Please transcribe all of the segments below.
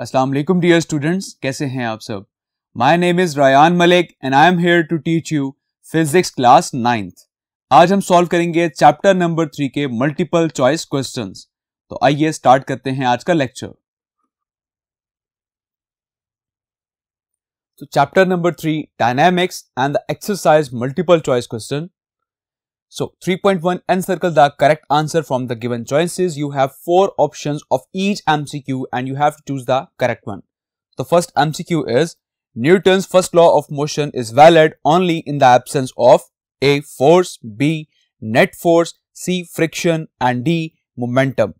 अस्सलाम वालेकुम dear students कैसे हैं आप सब my name is Rayan Malik and I am here to teach you physics class ninth आज हम सॉल्व करेंगे चैप्टर नंबर थ्री के मल्टीपल चॉइस क्वेश्चन तो आइए स्टार्ट करते हैं आज का लेक्चर तो chapter number three dynamics and the exercise multiple choice question So 3.1 and circle the correct answer from the given choices. You have four options of each MCQ and you have to choose the correct one. The first MCQ is Newton's first law of motion is valid only in the absence of A. Force, B. Net force, C. Friction and D. Momentum.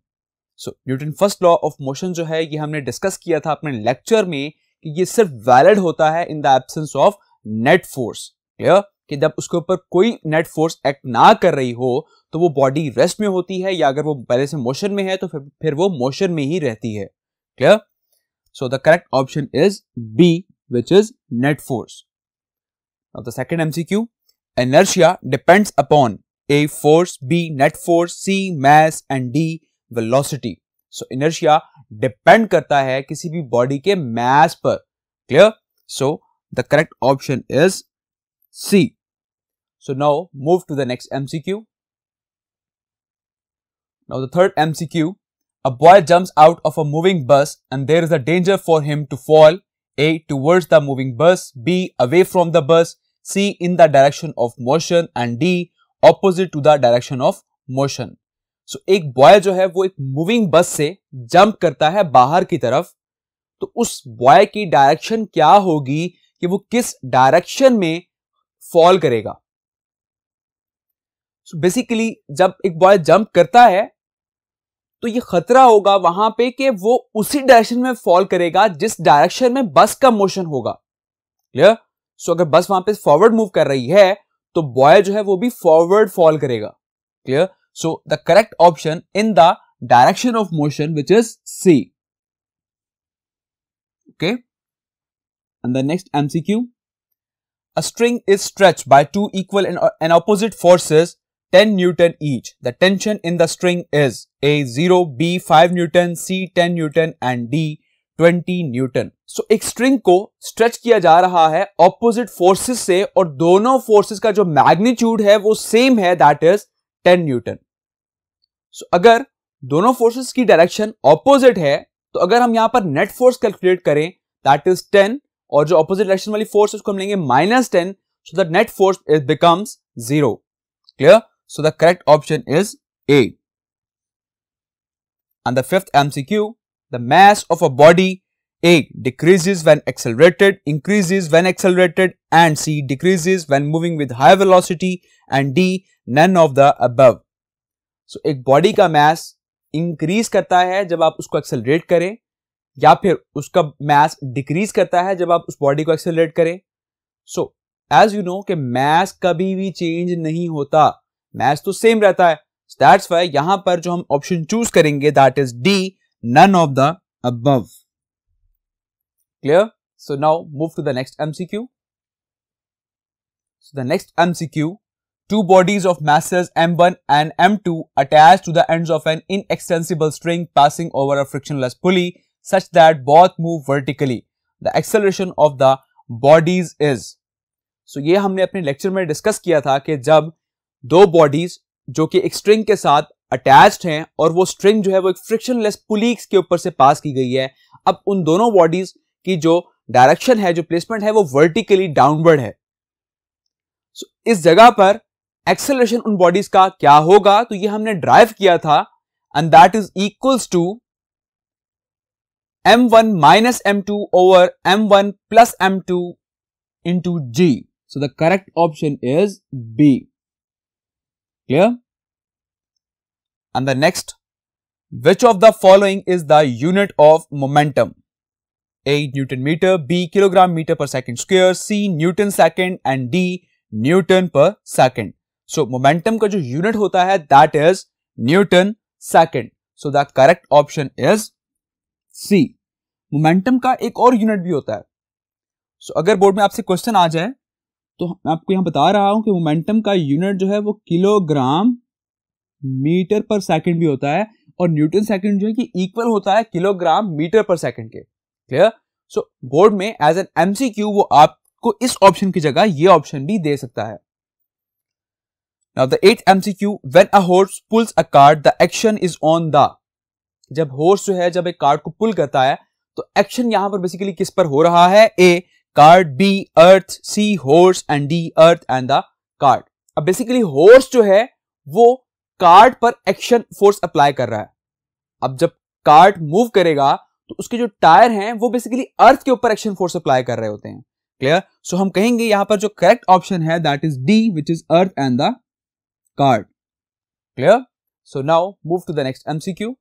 So Newton's first law of motion जो है ये हमने discuss किया था अपने lecture में कि ये सिर्फ valid होता है in the absence of net force. Yeah. कि जब उसके ऊपर कोई नेट फोर्स एक्ट ना कर रही हो तो वो बॉडी रेस्ट में होती है या अगर वो पहले से मोशन में है तो फिर फिर वो मोशन में ही रहती है clear so the correct option is B which is net force the second MC Q inertia depends upon a force B net force C mass and D velocity so inertia depend करता है किसी भी body के mass पर clear so the correct option is C So, now move to the next MCQ. Now, the third MCQ, a boy jumps out of a moving bus and there is a danger for him to fall A. Towards the moving bus, B. Away from the bus, C. In the direction of motion and D. Opposite to the direction of motion. so, एक boy जो है वो एक moving बस से jump करता है बाहर की तरफ तो उस बॉय की डायरेक्शन क्या होगी कि वो किस डायरेक्शन में फॉल करेगा सो so बेसिकली जब एक बॉय जंप करता है तो ये खतरा होगा वहां पे कि वो उसी डायरेक्शन में फॉल करेगा जिस डायरेक्शन में बस का मोशन होगा क्लियर सो so अगर बस वहां पे फॉरवर्ड मूव कर रही है तो बॉय जो है वो भी फॉरवर्ड फॉल करेगा clear so the correct option in the direction of motion which is C okay and the next MCQ a string is stretch by two equal and opposite opposite 10 Newton each. The tension in the string is A 0, B 5 Newton, C 10 Newton and D 20 Newton. So so, एक string को stretch किया जा रहा है opposite forces से और दोनों forces का जो मैग्नीट्यूड है वो सेम है दैट इज 10 न्यूटन सो अगर दोनों फोर्सेस की डायरेक्शन ऑपोजिट है तो अगर हम यहां पर नेट फोर्स कैलकुलेट करें दैट इज 10 और जो ऑपोजिट डायरेक्शन वाली फोर्स उसको हम लेंगे minus ten so that net force is becomes zero clear So the correct option is A. And the fifth MCQ, the mass of a body A decreases when accelerated, increases when accelerated and C decreases when moving with high velocity and D none of the above. So एक body ka mass increase karta hai jab aap usko accelerate kare या फिर उसका मास decrease करता है जब आप उस body को एक्सेलरेट करें. सो एज यू नो कि मास कभी भी चेंज नहीं होता. मैथ तो सेम रहता है दैट्स यहां पर जो हम ऑप्शन चूज करेंगे that is D none of the above clear so now move to the next MCQ so the next MCQ two bodies of masses M one and M two attach to the end of an in extensible string passing over a frictionless pulley such that both move vertically the acceleration of the bodies is so ये हमने अपने lecture में discuss किया था कि जब दो bodies जो कि एक स्ट्रिंग के साथ अटैच्ड हैं और वो स्ट्रिंग जो है वो एक फ्रिक्शनलेस पुलीक्स के ऊपर से पास की गई है अब उन दोनों बॉडीज की जो डायरेक्शन है जो प्लेसमेंट है वो वर्टिकली डाउनवर्ड है so, इस जगह पर एक्सेलरेशन उन बॉडीज का क्या होगा तो ये हमने ड्राइव किया था and that is equals to M one minus M two over M one plus M two into G so the correct option is B Clear? And the next, which of the following is the unit of momentum? A. Newton meter, B. Kilogram meter per second square, C. Newton second and D. Newton per second. So, momentum ka jo unit hota hai that is Newton second. So, the correct option is C. momentum ka ek aur unit bhi hota hai so so, अगर board में आपसे question aa jaye तो मैं आपको यहां बता रहा हूं कि मोमेंटम का यूनिट जो है वो किलोग्राम मीटर पर सेकंड भी होता है और न्यूटन सेकंड जो है कि इक्वल होता है किलोग्राम मीटर पर सेकंड के क्लियर सो बोर्ड में एज एन एमसीक्यू वो आपको इस ऑप्शन की जगह ये ऑप्शन भी दे सकता है now the eight MCQ when a horse pulls a cart the action is on the जब हॉर्स जो है जब एक कार्ड को पुल करता है तो एक्शन यहां पर बेसिकली किस पर हो रहा है A cart B earth C horse and D earth and the cart अब बेसिकली हॉर्स जो है वो कार्ड पर एक्शन फोर्स अप्लाई कर रहा है अब जब कार्ड मूव करेगा तो उसके जो टायर हैं वो बेसिकली अर्थ के ऊपर एक्शन फोर्स अप्लाई कर रहे होते हैं क्लियर सो so, हम कहेंगे यहां पर जो करेक्ट ऑप्शन है that is D which is earth and the cart clear so now move to the next MCQ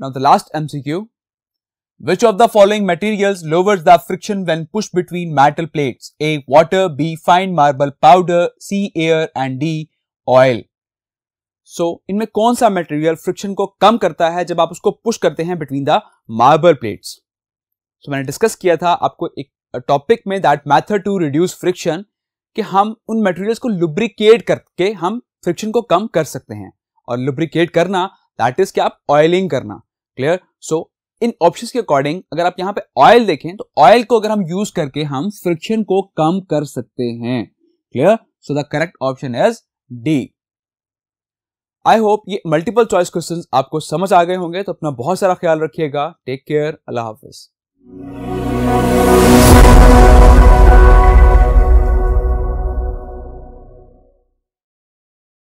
now the last MCQ Which of the following materials lowers the friction when pushed between metal plates? A. Water, B. Fine marble powder, C. Air and D. Oil. So so, इनमें कौन सा material friction को कम करता है जब आप उसको push करते हैं between the marble plates so मैंने डिस्कस किया था आपको एक टॉपिक में that method to reduce friction कि हम उन मटेरियल्स को लुब्रिकेट करके हम फ्रिक्शन को कम कर सकते हैं और लुब्रिकेट करना दैट इज क्या आप ऑयलिंग करना क्लियर सो so, इन ऑप्शंस के अकॉर्डिंग अगर आप यहाँ पे ऑयल देखें तो ऑयल को अगर हम यूज करके हम फ्रिक्शन को कम कर सकते हैं clear so the correct option is D I hope ये मल्टीपल चॉइस क्वेश्चन आपको समझ आ गए होंगे तो अपना बहुत सारा ख्याल रखिएगा टेक केयर अल्लाह हाफिज़